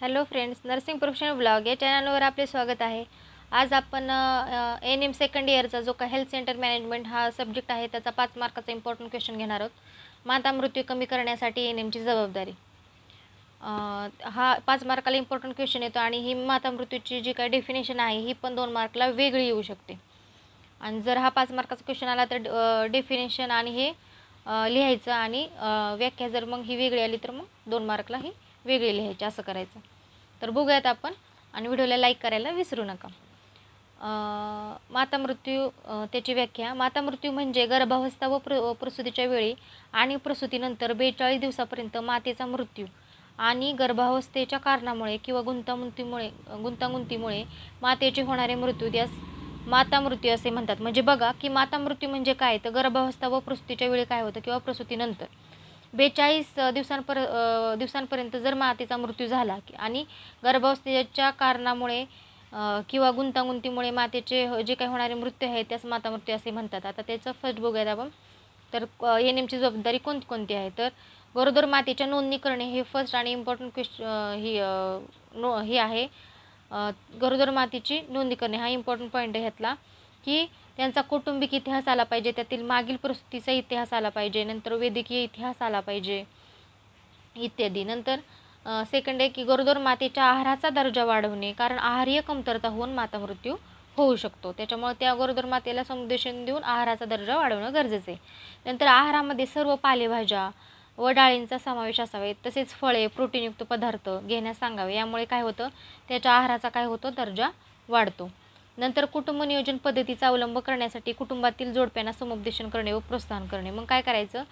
hello friends nursing professional blog या चॅनलवर आपले स्वागत आहे आज आपण एन एम सेकंड इयरचा जो का हेल्थ सेंटर मॅनेजमेंट हा सब्जेक्ट आहे त्याचा पाच मार्काचा इम्पॉर्टंट क्वेश्चन घेणार आहोत माता मृत्यू कमी करण्यासाठी एन एमची जबाबदारी हा पाच मार्काला इम्पॉर्टंट क्वेश्चन येतो आणि ही माता मृत्यूची जी काय डेफिनेशन आहे ही पण दोन मार्कला वेगळी येऊ शकते आणि जर हा पाच मार्काचा क्वेश्चन आला तर डेफिनेशन आणि हे लिहायचं आणि व्याख्या जर मग ही वेगळी आली तर मग दोन मार्कला ही वेगळे लिहायचे असं करायचं तर बघूयात आपण आणि व्हिडिओला लाईक करायला विसरू नका माता मृत्यू त्याची व्याख्या माता मृत्यू म्हणजे गर्भावस्था व प्र प्रसूतीच्या वेळी आणि प्रसूतीनंतर बेचाळीस दिवसापर्यंत मातेचा मृत्यू आणि गर्भावस्थेच्या कारणामुळे किंवा गुंतागुंतीमुळे गुंतागुंतीमुळे मातेचे होणारे मृत्यू त्यास माता मृत्यू असे म्हणतात म्हणजे बघा की माता मृत्यू म्हणजे काय तर गर्भावस्था व प्रसूतीच्या वेळी काय होतं किंवा प्रसूतीनंतर बेचाळीस दिवसांपर दिवसांपर्यंत जर मातेचा मृत्यू झाला आणि गर्भावस्थेच्या कारणामुळे किंवा गुंतागुंतीमुळे मातेचे जे काही होणारे मृत्यू आहे त्यास माता मृत्यू असे म्हणतात आता त्याचं फर्स्ट बघूयात आपण तर एन एमची जबाबदारी कोणती कोणती आहे तर गरोदर मातेच्या नोंदणी करणे हे फर्स्ट आणि इम्पॉर्टंट क्वेश्च ही नो हे आहे गरोदर मातेची नोंदणी करणे हा इम्पॉर्टंट पॉईंट आहे ह्यातला की त्यांचा कौटुंबिक इतिहास आला पाहिजे त्यातील मागील प्रसूतीचा इतिहास आला पाहिजे नंतर वैद्यकीय इतिहास आला पाहिजे इत्यादी नंतर सेकंड आहे की गरोदर मातेच्या आहाराचा दर्जा वाढवणे कारण आहारीय कमतरता होऊन माता मृत्यू होऊ शकतो त्याच्यामुळे त्या गरोदर मातेला समुदेशन देऊन आहाराचा दर्जा वाढवणं गरजेचं आहे नंतर आहारामध्ये सर्व पालेभाज्या व डाळींचा समावेश असावे तसेच फळे प्रोटीनयुक्त पदार्थ घेण्यास सांगावे यामुळे काय होतं त्याच्या आहाराचा काय होतो दर्जा वाढतो नंतर कुटुंब नियोजन पद्धतीचा अवलंब करण्यासाठी कुटुंबातील जोडप्यांना समुपदेशन करणे व प्रोत्साहन करणे मग काय करायचं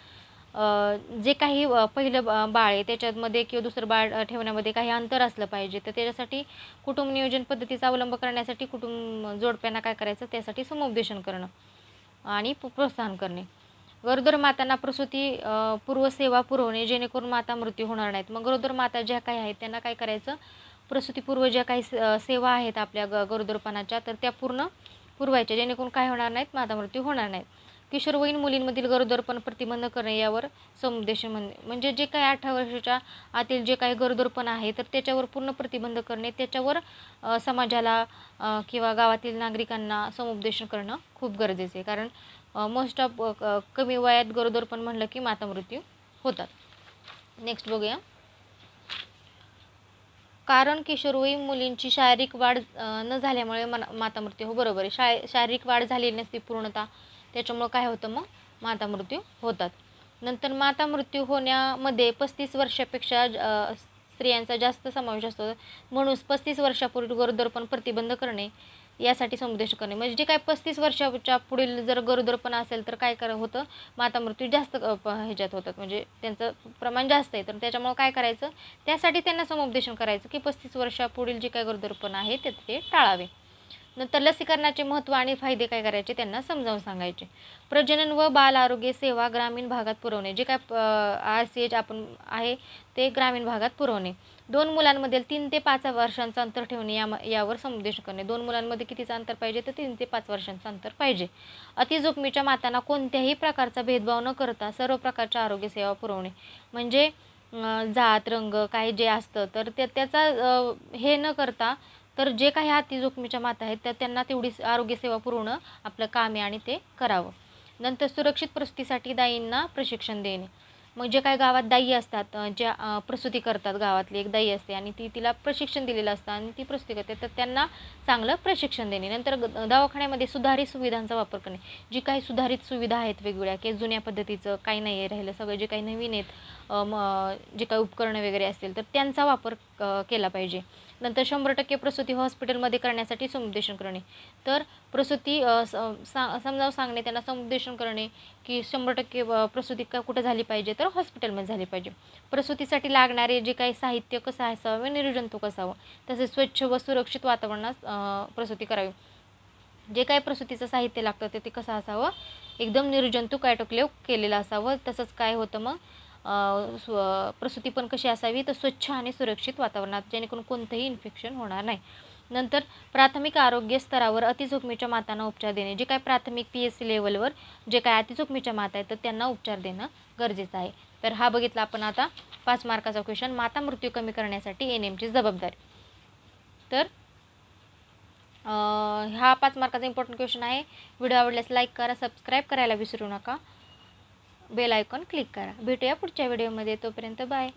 जे काही पहिलं बाळ आहे त्याच्यामध्ये किंवा दुसरं बाळ ठेवण्यामध्ये काही अंतर असलं पाहिजे तर त्याच्यासाठी कुटुंब नियोजन पद्धतीचा अवलंब करण्यासाठी कुटुंब जोडप्यांना काय करायचं त्यासाठी समुपदेशन करणं आणि प्रोत्साहन करणे गरोदर मातांना प्रसूती पूर्वसेवा पुरवणे जेणेकरून माता मृत्यू होणार नाहीत मग गरोदर माता ज्या काही आहेत त्यांना काय करायचं प्रसूतीपूर्व ज्या काही सेवा आहेत आपल्या ग गरोदरपणाच्या तर त्या पूर्ण पुरवायच्या जेणेकरून काय होणार नाहीत माता मृत्यू होणार नाहीत किशोरवयीन मुलींमधील गरोदरपण प्रतिबंध करणे यावर समुपदेशन म्हणजे जे काही अठरा वर्षाच्या आतील जे काही गरोदरपण आहे तर त्याच्यावर पूर्ण प्रतिबंध करणे त्याच्यावर समाजाला किंवा गावातील नागरिकांना समुपदेशन करणं खूप गरजेचं आहे कारण मोस्ट ऑफ कमी वयात गरोदरपण म्हणलं की माता मृत्यू होतात नेक्स्ट बघूया कारण किशोरवयीन मुलींची शारीरिक वाढ न झाल्यामुळे माता मृत्यू हो बरोबर आहे शा शारीरिक वाढ झाली नसती पूर्णता त्याच्यामुळं काय होतं मग माता मृत्यू होतात नंतर माता मृत्यू होण्यामध्ये पस्तीस वर्षापेक्षा स्त्रियांचा जास्त समावेश असतो म्हणून पस्तीस वर्षापूर्वी गरोदरपण प्रतिबंध करणे यासाठी समुदेश करणे म्हणजे जे काय पस्तीस वर्षाच्या पुढील जर गरोदरपण असेल तर काय कर होतं माता मृत्यू जास्त ह्याच्यात होतात म्हणजे त्यांचं प्रमाण जास्त आहे तर त्याच्यामुळं काय करायचं त्यासाठी त्यांना समुपदेशन करायचं की पस्तीस पुढील जे काय गरोदरपण आहे ते ते टाळावे नंतर लसीकरणाचे महत्त्व आणि फायदे काय करायचे त्यांना समजावून सांगायचे प्रजनन व बाल आरोग्य सेवा ग्रामीण भागात पुरवणे जे काय आर सी एच आपण आहे ते ग्रामीण भागात पुरवणे दोन मुलांमधील तीन ते पाच वर्षांचं अंतर ठेवणे या यावर समुदेश करणे दोन मुलांमध्ये कितीचं अंतर पाहिजे तर तीन ते पाच वर्षांचं अंतर पाहिजे अतिजोखमीच्या मातांना कोणत्याही प्रकारचा भेदभाव न करता सर्व प्रकारच्या आरोग्य सेवा पुरवणे म्हणजे जात रंग काय जे असतं तर त्याचा हे न करता तर जे काही हाती जोखमीच्या माता आहेत तर त्यांना तेवढी आरोग्यसेवा पुरवणं आपलं काम आहे आणि ते करावं नंतर सुरक्षित प्रसूतीसाठी दाईंना प्रशिक्षण देणे मग जे काही गावात दाई असतात ज्या प्रसूती करतात गावातली एक दाई असते आणि ती तिला प्रशिक्षण दिलेलं असतं आणि ती प्रसूती करते तर त्यांना चांगलं प्रशिक्षण देणे नंतर दवाखान्यामध्ये सुधारित सुविधांचा वापर करणे जी काही सुधारित सुविधा आहेत वेगवेगळ्या की जुन्या पद्धतीचं काही नाही राहिलं सगळं जे काही नवीन आहेत मग जे काही उपकरणं वगैरे असतील तर त्यांचा वापर केला पाहिजे नंतर शंभर टक्के प्रसूती हॉस्पिटलमध्ये करण्यासाठी समुपदेशन करणे तर प्रसूती सा समजावून सांगणे त्यांना समुपदेशन करणे की शंभर टक्के प्रसूती का कुठं झाली पाहिजे तर हॉस्पिटलमध्ये झाली पाहिजे प्रसूतीसाठी लागणारे जे काही साहित्य कसं असावं व निर्जंतुक असावं तसेच स्वच्छ व सुरक्षित वातावरणात प्रसूती करावी जे काही प्रसूतीचं साहित्य लागतं ते कसं असावं एकदम निर्जंतुक टोकले केलेलं असावं तसंच काय होतं मग प्रसूती पण कशी असावी तर स्वच्छ आणि सुरक्षित वातावरणात जेणेकरून कोणतंही इन्फेक्शन होणार नाही नंतर प्राथमिक आरोग्य स्तरावर अतिजोखमीच्या मातांना उपचार देणे जे काय प्राथमिक पी एस सी लेवलवर जे काय अतिजोखमीच्या माता आहेत तर त्यांना उपचार देणं गरजेचं आहे तर हा बघितला आपण आता पाच मार्काचा क्वेश्चन माता मृत्यू कमी करण्यासाठी एन एमची जबाबदारी तर हा पाच मार्काचा इम्पॉर्टंट क्वेश्चन आहे व्हिडिओ आवडल्यास लाईक करा सबस्क्राईब करायला विसरू नका बेल आयकॉन क्लिक करा भेटूया पुढच्या व्हिडिओमध्ये तोपर्यंत बाय